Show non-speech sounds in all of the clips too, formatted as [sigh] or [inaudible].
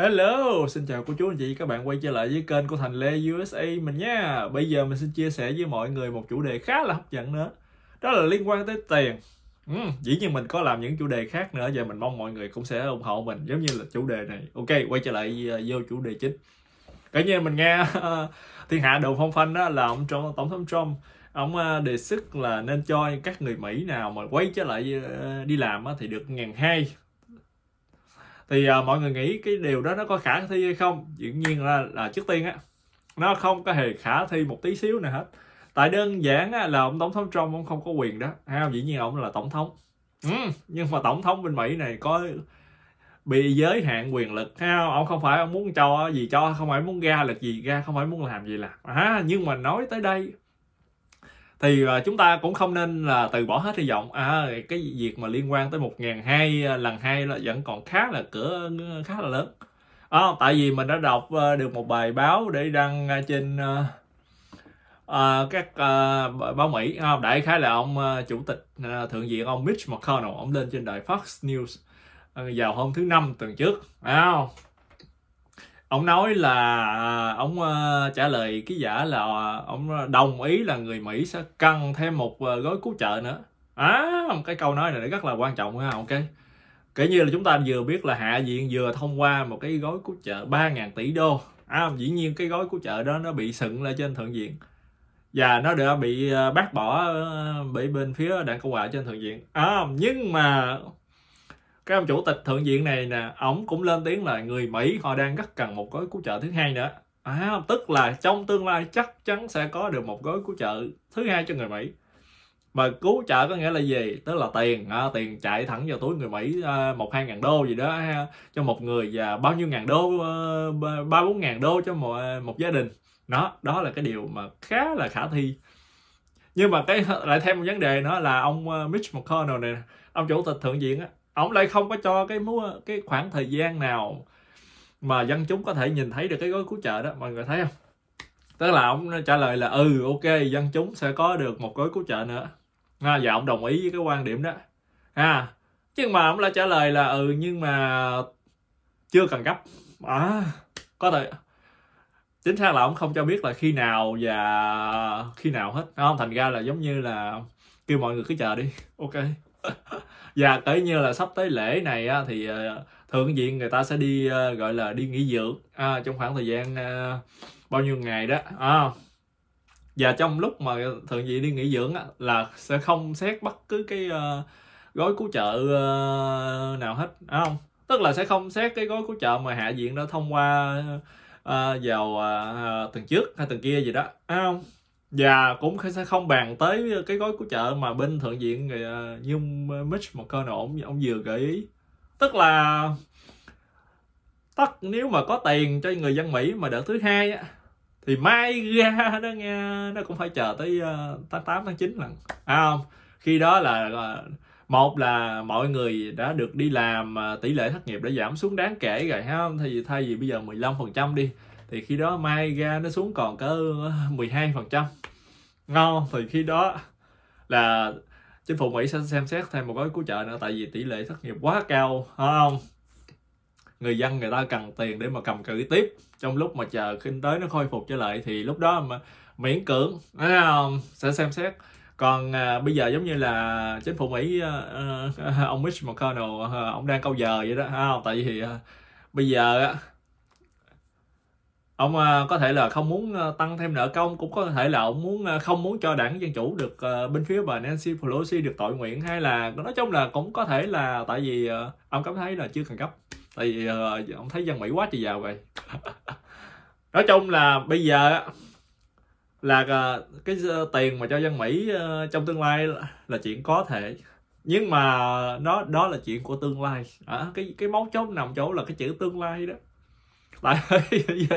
Hello, xin chào cô chú anh chị, các bạn quay trở lại với kênh của Thành Lê USA mình nha Bây giờ mình xin chia sẻ với mọi người một chủ đề khá là hấp dẫn nữa Đó là liên quan tới tiền ừ, Dĩ nhiên mình có làm những chủ đề khác nữa Và mình mong mọi người cũng sẽ ủng hộ mình giống như là chủ đề này Ok, quay trở lại ờ, vô chủ đề chính Cả nhà mình nghe [laughs] thiên hạ đầu phong phanh đó là ông Trump, Tổng thống Trump Ông ờ, đề xuất là nên cho các người Mỹ nào mà quay trở lại ờ, đi làm thì được ngàn hai thì à, mọi người nghĩ cái điều đó nó có khả thi hay không dĩ nhiên là là trước tiên á nó không có hề khả thi một tí xíu nào hết tại đơn giản á, là ông tổng thống trump ông không có quyền đó ha dĩ nhiên ông là tổng thống ừ, nhưng mà tổng thống bên mỹ này có bị giới hạn quyền lực ha ông không phải ông muốn cho gì cho không phải muốn ra lực gì ra không phải muốn làm gì làm à, nhưng mà nói tới đây thì uh, chúng ta cũng không nên là từ bỏ hết hy vọng à, cái việc mà liên quan tới một ngàn hai à, lần hai là vẫn còn khá là cửa khá là lớn à, tại vì mình đã đọc uh, được một bài báo để đăng trên uh, uh, các uh, báo Mỹ uh, đại khái là ông uh, chủ tịch uh, thượng viện ông Mitch McConnell ông lên trên đài Fox News uh, vào hôm thứ năm tuần trước à, ông nói là à, ông ờ, trả lời ký giả là ờ, ông đồng ý là người Mỹ sẽ cần thêm một ờ, gói cứu trợ nữa á à, cái câu nói này rất là quan trọng ha ok kể như là chúng ta vừa biết là hạ viện vừa thông qua một cái gói cứu trợ 3.000 tỷ đô à, dĩ nhiên cái gói cứu trợ đó nó bị sựng lên trên thượng viện và nó đã bị bác bỏ bởi bên phía đảng cộng hòa trên thượng viện à, nhưng mà cái ông chủ tịch thượng viện này nè ổng cũng lên tiếng là người mỹ họ đang rất cần một gói cứu trợ thứ hai nữa à, tức là trong tương lai chắc chắn sẽ có được một gói cứu trợ thứ hai cho người mỹ mà cứu trợ có nghĩa là gì tức là tiền à, tiền chạy thẳng vào túi người mỹ à, một hai ngàn đô gì đó ha, à, cho một người và bao nhiêu ngàn đô à, ba bốn ngàn đô cho một, à, một gia đình đó đó là cái điều mà khá là khả thi nhưng mà cái lại thêm một vấn đề nữa là ông Mitch McConnell này ông chủ tịch thượng viện á ông lại không có cho cái múa cái khoảng thời gian nào mà dân chúng có thể nhìn thấy được cái gói cứu trợ đó mọi người thấy không tức là ông trả lời là ừ ok dân chúng sẽ có được một gói cứu trợ nữa à, và ông đồng ý với cái quan điểm đó à chứ mà ông lại trả lời là ừ nhưng mà chưa cần gấp à có thể chính xác là ông không cho biết là khi nào và khi nào hết không thành ra là giống như là kêu mọi người cứ chờ đi ok [laughs] và dạ, tới như là sắp tới lễ này á, thì ờ, thượng viện người ta sẽ đi ờ, gọi là đi nghỉ dưỡng à, trong khoảng thời gian à, bao nhiêu ngày đó à, và trong lúc mà thượng viện đi nghỉ dưỡng á, là sẽ không xét bất cứ cái uh, gói cứu trợ uh, nào hết đúng à, không tức là sẽ không xét cái gói cứu trợ mà hạ viện đã thông qua uh, vào uh, tuần trước hay tuần kia gì đó à, không và dạ, cũng sẽ không bàn tới cái gói của chợ mà bên thượng viện ờ, như ờ, Mitch một McConnell ông ông vừa gợi ý tức là tất nếu mà có tiền cho người dân Mỹ mà đợt thứ hai á thì mai ra đó nghe nó cũng phải chờ tới ờ, tháng 8 tháng 9 lần à khi đó là một là mọi người đã được đi làm tỷ lệ thất nghiệp đã giảm xuống đáng kể rồi ha thì thay vì bây giờ 15 phần trăm đi thì khi đó mai ra nó xuống còn có 12 ờ, ngon thì khi đó là chính phủ Mỹ sẽ xem xét thêm một gói cứu trợ nữa tại vì tỷ lệ thất nghiệp quá cao không người dân người ta cần tiền để mà cầm cự tiếp trong lúc mà chờ kinh tế nó khôi phục trở lại thì lúc đó mà miễn cưỡng không? sẽ xem xét còn à, bây giờ giống như là chính phủ Mỹ à, à, ông Mitch McConnell à, ông đang câu giờ vậy đó không? tại vì à, bây giờ ông ờ, có thể là không muốn ờ, tăng thêm nợ công cũng có thể là ông muốn ờ, không muốn cho đảng dân chủ được bên phía bà Nancy Pelosi được tội nguyện hay là nói chung là cũng có thể là tại vì ông cảm thấy là chưa cần cấp tại vì ông thấy dân Mỹ quá chị giàu vậy [laughs] nói chung là bây giờ là cái tiền mà cho dân Mỹ trong tương lai là chuyện có thể nhưng mà nó đó, đó là chuyện của tương lai à, cái cái mấu chốt nằm chỗ là cái chữ tương lai đó tại [laughs] vì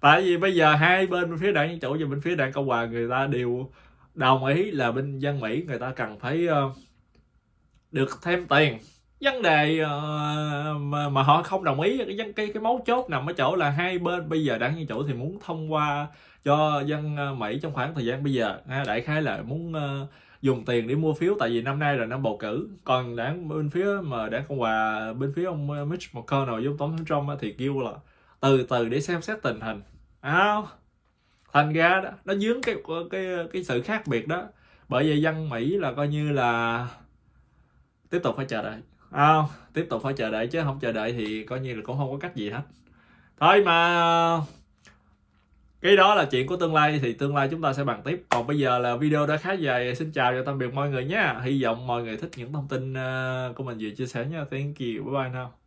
tại vì bây giờ hai bên phía đảng dân chủ và bên phía đảng cộng hòa người ta đều đồng ý là bên dân mỹ người ta cần phải ờ, được thêm tiền vấn đề ờ, mà, mà họ không đồng ý cái cái cái mấu chốt nằm ở chỗ là hai bên bây giờ đảng dân chủ thì muốn thông qua cho dân ờ, mỹ trong khoảng thời gian bây giờ đại khái là muốn dùng tiền để mua phiếu tại vì năm nay là năm bầu cử còn đảng bên phía mà đảng cộng hòa bên phía ông ờ, Mitch McConnell giống ông tổng thống Trump thì kêu là từ từ để xem xét tình hình à, thành ra đó nó dướng cái cái cái sự khác biệt đó bởi vì dân Mỹ là coi như là tiếp tục phải chờ đợi à, tiếp tục phải chờ đợi chứ không chờ đợi thì coi như là cũng không có cách gì hết thôi mà cái đó là chuyện của tương lai thì tương lai chúng ta sẽ bàn tiếp còn bây giờ là video đã khá dài xin chào và tạm biệt mọi người nhé hy vọng mọi người thích những thông tin ờ, của mình vừa chia sẻ nha thank you bye bye now